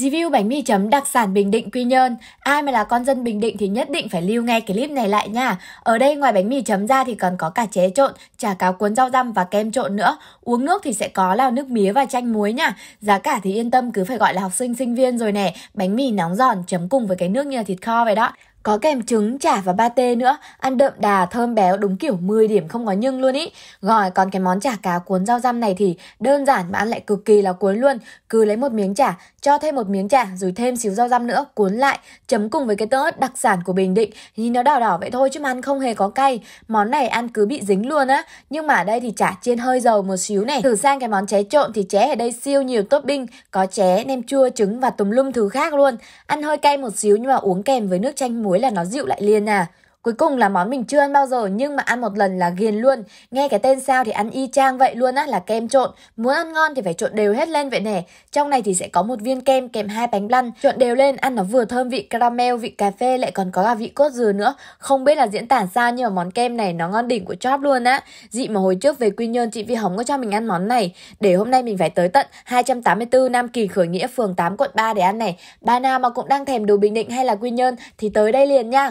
Review bánh mì chấm đặc sản Bình Định Quy Nhơn. Ai mà là con dân Bình Định thì nhất định phải lưu nghe clip này lại nha. Ở đây ngoài bánh mì chấm ra thì còn có cả chế trộn, chả cá cuốn rau răm và kem trộn nữa. Uống nước thì sẽ có là nước mía và chanh muối nha. Giá cả thì yên tâm cứ phải gọi là học sinh sinh viên rồi nè. Bánh mì nóng giòn chấm cùng với cái nước như là thịt kho vậy đó. Có kèm trứng, chả và pate nữa, ăn đậm đà, thơm béo đúng kiểu 10 điểm không có nhưng luôn ý. Rồi còn cái món chả cá cuốn rau răm này thì đơn giản mà ăn lại cực kỳ là cuốn luôn. Cứ lấy một miếng chả, cho thêm một miếng chả rồi thêm xíu rau răm nữa, cuốn lại, chấm cùng với cái tớ đặc sản của Bình Định. Nhìn nó đỏ đỏ vậy thôi chứ mà ăn không hề có cay. Món này ăn cứ bị dính luôn á. Nhưng mà ở đây thì chả chiên hơi dầu một xíu này. Thử sang cái món ché trộn thì ché ở đây siêu nhiều topping, có ché, nem chua, trứng và tùm lum thứ khác luôn. Ăn hơi cay một xíu nhưng mà uống kèm với nước chanh muối muối là nó dịu lại liền à Cuối cùng là món mình chưa ăn bao giờ nhưng mà ăn một lần là ghiền luôn. Nghe cái tên sao thì ăn y chang vậy luôn á là kem trộn. Muốn ăn ngon thì phải trộn đều hết lên vậy nè. Trong này thì sẽ có một viên kem kèm hai bánh lăn. Trộn đều lên ăn nó vừa thơm vị caramel, vị cà phê lại còn có cả vị cốt dừa nữa. Không biết là diễn tả sao nhưng mà món kem này nó ngon đỉnh của chóp luôn á. Dị mà hồi trước về Quy Nhơn chị Vi Hồng có cho mình ăn món này. Để hôm nay mình phải tới tận 284 Nam Kỳ Khởi Nghĩa phường 8 quận 3 để ăn này. Ba nào mà cũng đang thèm đồ Bình Định hay là Quy Nhơn thì tới đây liền nha.